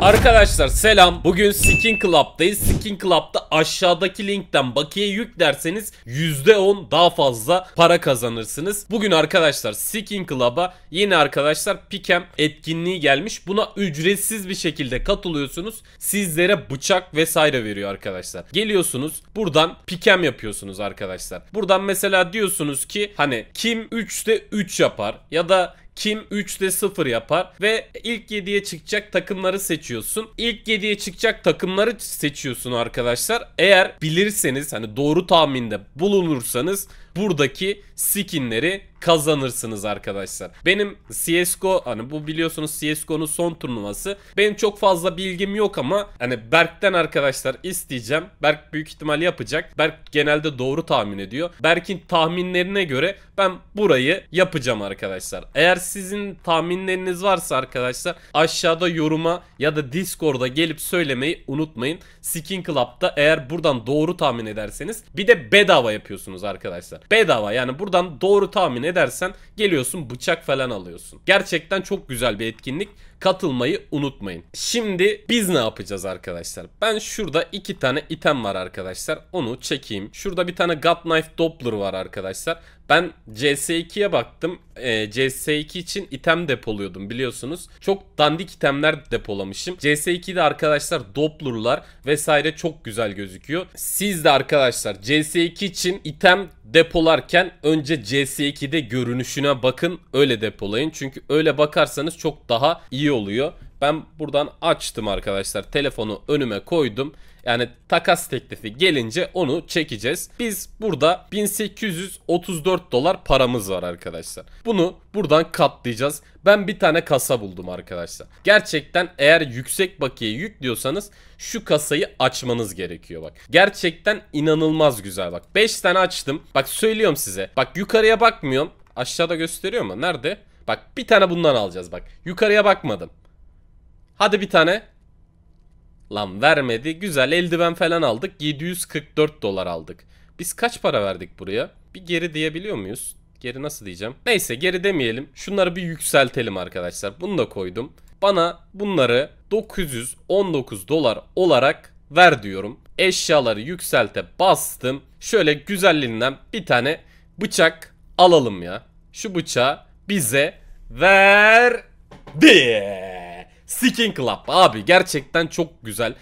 Arkadaşlar selam. Bugün Skin Club'dayız. Skin Club'da aşağıdaki linkten bakiye yüklerseniz %10 daha fazla para kazanırsınız. Bugün arkadaşlar Skin Club'a yeni arkadaşlar Pikem etkinliği gelmiş. Buna ücretsiz bir şekilde katılıyorsunuz. Sizlere bıçak vesaire veriyor arkadaşlar. Geliyorsunuz buradan Pikem yapıyorsunuz arkadaşlar. Buradan mesela diyorsunuz ki hani kim 3'te 3 yapar ya da kim 3 de 0 yapar ve ilk 7'ye çıkacak takımları seçiyorsun. İlk 7'ye çıkacak takımları seçiyorsun arkadaşlar. Eğer bilirseniz hani doğru tahminde bulunursanız buradaki skinleri kazanırsınız arkadaşlar. Benim CSGO hani bu biliyorsunuz CSGO'nun son turnuvası. Benim çok fazla bilgim yok ama hani Berk'ten arkadaşlar isteyeceğim. Berk büyük ihtimal yapacak. Berk genelde doğru tahmin ediyor. Berk'in tahminlerine göre ben burayı yapacağım arkadaşlar. Eğer sizin tahminleriniz varsa arkadaşlar aşağıda yoruma ya da Discord'a gelip söylemeyi unutmayın. Skin Club'da eğer buradan doğru tahmin ederseniz bir de bedava yapıyorsunuz arkadaşlar. Bedava yani buradan doğru tahmin ederseniz edersen geliyorsun bıçak falan alıyorsun. Gerçekten çok güzel bir etkinlik katılmayı unutmayın. Şimdi biz ne yapacağız arkadaşlar? Ben şurada iki tane item var arkadaşlar. Onu çekeyim. Şurada bir tane God Knife Doppler var arkadaşlar. Ben CS2'ye baktım. E, ee, CS2 için item depoluyordum biliyorsunuz. Çok dandik itemler depolamışım. CS2'de arkadaşlar Doppler'lar vesaire çok güzel gözüküyor. Siz de arkadaşlar CS2 için item depolarken önce CS2'de görünüşüne bakın öyle depolayın. Çünkü öyle bakarsanız çok daha iyi oluyor. Ben buradan açtım arkadaşlar. Telefonu önüme koydum. Yani takas teklifi gelince onu çekeceğiz. Biz burada 1834 dolar paramız var arkadaşlar. Bunu buradan katlayacağız. Ben bir tane kasa buldum arkadaşlar. Gerçekten eğer yüksek bakiye yüklüyorsanız şu kasayı açmanız gerekiyor bak. Gerçekten inanılmaz güzel bak. 5 tane açtım. Bak söylüyorum size. Bak yukarıya bakmıyorum. Aşağıda gösteriyor mu? Nerede? Bak bir tane bundan alacağız bak. Yukarıya bakmadım. Hadi bir tane. Lan vermedi. Güzel eldiven falan aldık. 744 dolar aldık. Biz kaç para verdik buraya? Bir geri diyebiliyor muyuz? Geri nasıl diyeceğim? Neyse geri demeyelim. Şunları bir yükseltelim arkadaşlar. Bunu da koydum. Bana bunları 919 dolar olarak ver diyorum. Eşyaları yükselte bastım. Şöyle güzelliğinden bir tane bıçak alalım ya. Şu bıçağı bize verdi. Seeking Club abi gerçekten çok güzel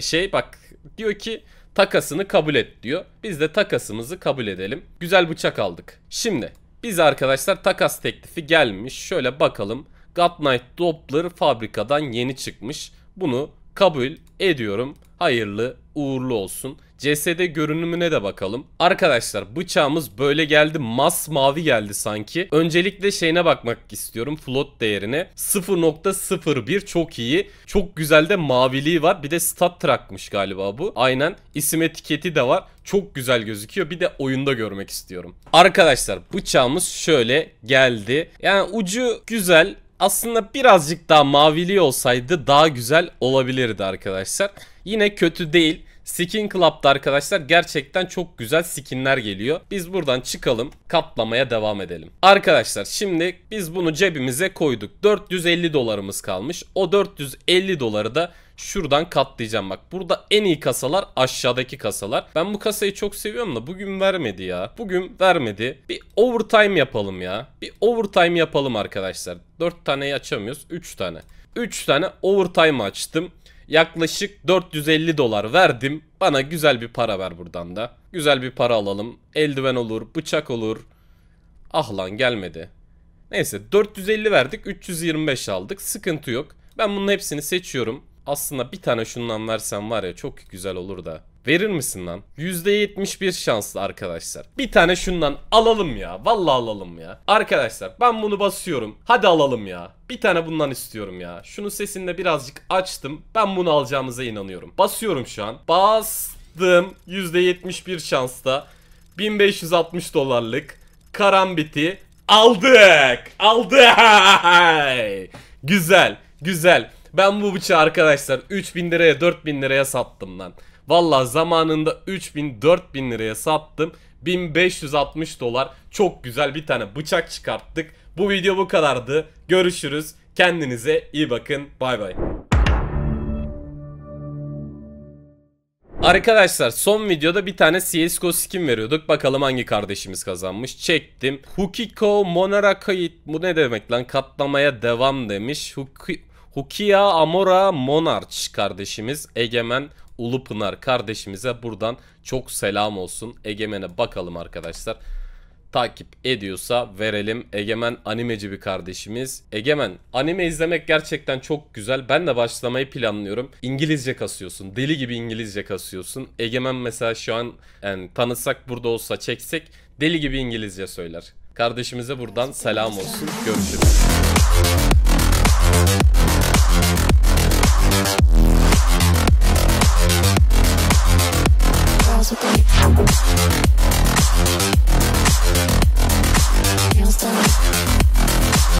şey bak diyor ki takasını kabul et diyor. Biz de takasımızı kabul edelim. Güzel bıçak aldık. Şimdi biz arkadaşlar takas teklifi gelmiş. Şöyle bakalım. God Knight Doppler fabrikadan yeni çıkmış. Bunu kabul ediyorum. Hayırlı uğurlu olsun. CSD görünümüne de bakalım. Arkadaşlar bıçağımız böyle geldi. Mas mavi geldi sanki. Öncelikle şeyine bakmak istiyorum. Float değerine. 0.01 çok iyi. Çok güzel de maviliği var. Bir de stat trackmış galiba bu. Aynen. İsim etiketi de var. Çok güzel gözüküyor. Bir de oyunda görmek istiyorum. Arkadaşlar bıçağımız şöyle geldi. Yani ucu güzel aslında birazcık daha mavili olsaydı daha güzel olabilirdi arkadaşlar. Yine kötü değil. Skin Club'da arkadaşlar gerçekten çok güzel skinler geliyor. Biz buradan çıkalım katlamaya devam edelim. Arkadaşlar şimdi biz bunu cebimize koyduk. 450 dolarımız kalmış. O 450 doları da Şuradan katlayacağım bak. Burada en iyi kasalar aşağıdaki kasalar. Ben bu kasayı çok seviyorum da bugün vermedi ya. Bugün vermedi. Bir overtime yapalım ya. Bir overtime yapalım arkadaşlar. 4 taneyi açamıyoruz. 3 tane. 3 tane overtime açtım. Yaklaşık 450 dolar verdim. Bana güzel bir para ver buradan da. Güzel bir para alalım. Eldiven olur, bıçak olur. Ah lan gelmedi. Neyse 450 verdik 325 aldık sıkıntı yok. Ben bunun hepsini seçiyorum. Aslında bir tane şundan versen var ya çok güzel olur da. Verir misin lan? %71 şanslı arkadaşlar. Bir tane şundan alalım ya. Vallahi alalım ya. Arkadaşlar ben bunu basıyorum. Hadi alalım ya. Bir tane bundan istiyorum ya. Şunu sesini birazcık açtım. Ben bunu alacağımıza inanıyorum. Basıyorum şu an. Bastım. %71 şansla. 1560 dolarlık karambiti aldık. Aldık. Güzel. Güzel. Ben bu bıçağı arkadaşlar 3000 liraya 4000 liraya sattım lan. Valla zamanında 3000-4000 liraya sattım. 1560 dolar çok güzel bir tane bıçak çıkarttık. Bu video bu kadardı. Görüşürüz. Kendinize iyi bakın. Bay bay. Arkadaşlar son videoda bir tane CSGO skin veriyorduk. Bakalım hangi kardeşimiz kazanmış. Çektim. Hukiko Monara kayıt. Bu ne demek lan? Katlamaya devam demiş. Hukiko... Hukia Amora Monarch kardeşimiz Egemen Ulupınar kardeşimize buradan çok selam olsun. Egemen'e bakalım arkadaşlar. Takip ediyorsa verelim. Egemen animeci bir kardeşimiz. Egemen anime izlemek gerçekten çok güzel. Ben de başlamayı planlıyorum. İngilizce kasıyorsun. Deli gibi İngilizce kasıyorsun. Egemen mesela şu an yani tanısak burada olsa çeksek deli gibi İngilizce söyler. Kardeşimize buradan selam olsun. Görüşürüz.